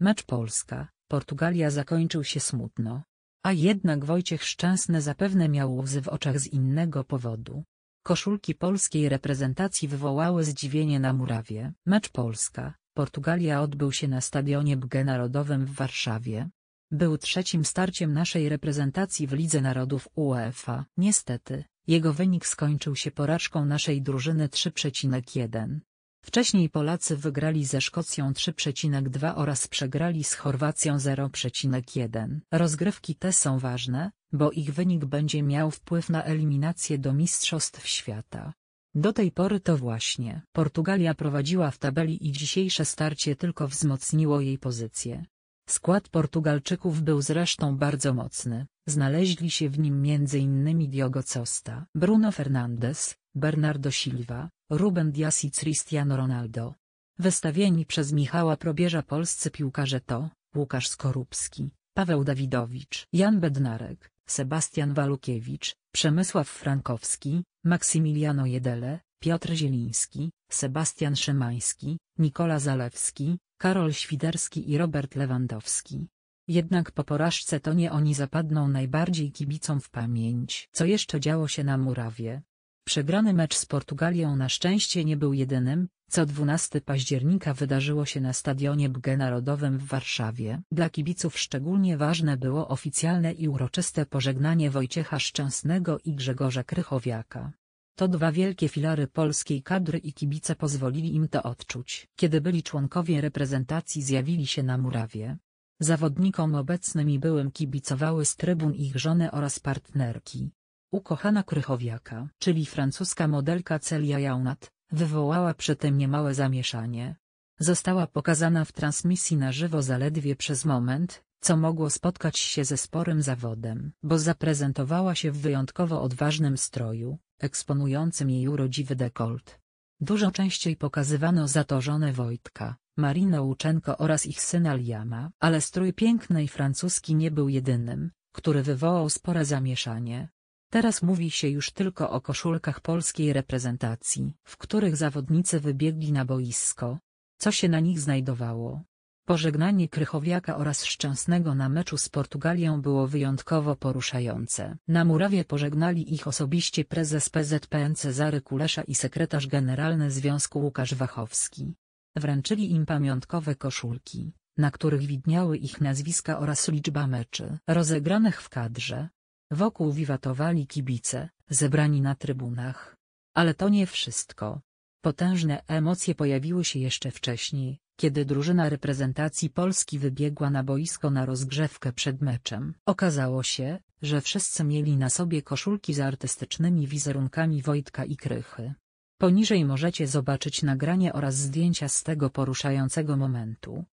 Mecz Polska, Portugalia zakończył się smutno. A jednak Wojciech Szczęsny zapewne miał łzy w oczach z innego powodu. Koszulki polskiej reprezentacji wywołały zdziwienie na murawie. Mecz Polska, Portugalia odbył się na stadionie BG Narodowym w Warszawie. Był trzecim starciem naszej reprezentacji w Lidze Narodów UEFA. Niestety, jego wynik skończył się porażką naszej drużyny 3,1. Wcześniej Polacy wygrali ze Szkocją 3,2 oraz przegrali z Chorwacją 0,1. Rozgrywki te są ważne, bo ich wynik będzie miał wpływ na eliminację do Mistrzostw Świata. Do tej pory to właśnie Portugalia prowadziła w tabeli i dzisiejsze starcie tylko wzmocniło jej pozycję. Skład Portugalczyków był zresztą bardzo mocny, znaleźli się w nim m.in. Diogo Costa, Bruno Fernandes, Bernardo Silva, Ruben Dias i Cristiano Ronaldo. Wystawieni przez Michała Probierza polscy piłkarze to Łukasz Skorupski, Paweł Dawidowicz, Jan Bednarek, Sebastian Walukiewicz, Przemysław Frankowski, Maksymiliano Jedele, Piotr Zieliński, Sebastian Szymański, Nikola Zalewski, Karol Świderski i Robert Lewandowski. Jednak po porażce to nie oni zapadną najbardziej kibicom w pamięć. Co jeszcze działo się na murawie? Przegrany mecz z Portugalią na szczęście nie był jedynym, co 12 października wydarzyło się na stadionie BG Narodowym w Warszawie. Dla kibiców szczególnie ważne było oficjalne i uroczyste pożegnanie Wojciecha Szczęsnego i Grzegorza Krychowiaka. To dwa wielkie filary polskiej kadry i kibice pozwolili im to odczuć. Kiedy byli członkowie reprezentacji zjawili się na murawie. Zawodnikom obecnym i byłym kibicowały z trybun ich żony oraz partnerki. Ukochana Krychowiaka, czyli francuska modelka Celia Jaunat, wywołała przy tym niemałe zamieszanie została pokazana w transmisji na żywo zaledwie przez moment, co mogło spotkać się ze sporym zawodem, bo zaprezentowała się w wyjątkowo odważnym stroju, eksponującym jej urodziwy dekolt. Dużo częściej pokazywano zatorzone Wojtka, Marino Łuczenko oraz ich syna Liama. Ale strój pięknej francuski nie był jedynym, który wywołał spore zamieszanie. Teraz mówi się już tylko o koszulkach polskiej reprezentacji, w których zawodnicy wybiegli na boisko, co się na nich znajdowało? Pożegnanie Krychowiaka oraz Szczęsnego na meczu z Portugalią było wyjątkowo poruszające. Na murawie pożegnali ich osobiście prezes PZPN Cezary Kulesza i sekretarz generalny Związku Łukasz Wachowski. Wręczyli im pamiątkowe koszulki, na których widniały ich nazwiska oraz liczba meczy rozegranych w kadrze. Wokół wiwatowali kibice, zebrani na trybunach. Ale to nie wszystko. Potężne emocje pojawiły się jeszcze wcześniej, kiedy drużyna reprezentacji Polski wybiegła na boisko na rozgrzewkę przed meczem. Okazało się, że wszyscy mieli na sobie koszulki z artystycznymi wizerunkami Wojtka i Krychy. Poniżej możecie zobaczyć nagranie oraz zdjęcia z tego poruszającego momentu.